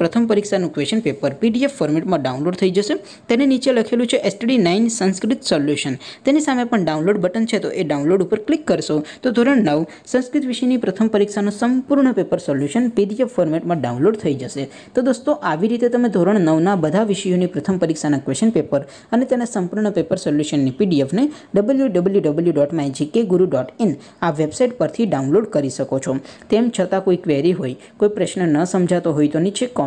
પ્રથમ પરીક્ષાનું question paper PDF ફોર્મેટમાં ડાઉનલોડ થઈ જશે તેને નીચે લખેલું છે એસટીડી નાઇન સંસ્કૃત સોલ્યુશન તેની સામે પણ ડાઉનલોડ બટન છે તો એ ડાઉનલોડ ઉપર ક્લિક કરશો તો ધોરણ નવ સંસ્કૃત વિષયની પ્રથમ પરીક્ષાનું સંપૂર્ણ પેપર સોલ્યુશન પીડીએફ ફોર્મેટમાં ડાઉનલોડ થઈ જશે તો દોસ્તો આવી રીતે તમે ધોરણ નવના બધા વિષયોની પ્રથમ પરીક્ષાના ક્વેશ્ચન પેપર અને તેના સંપૂર્ણ પેપર સોલ્યુશનની પીડીએફને W W W dot my Guru dot in આ વેબસાઇટ પરથી ડાઉનલોડ કરી શકો છો તેમ છતાં કોઈ ક્વેરી હોય કોઈ પ્રશ્ન ન સમજાતો હોય તો નીચે કોમેન્ટ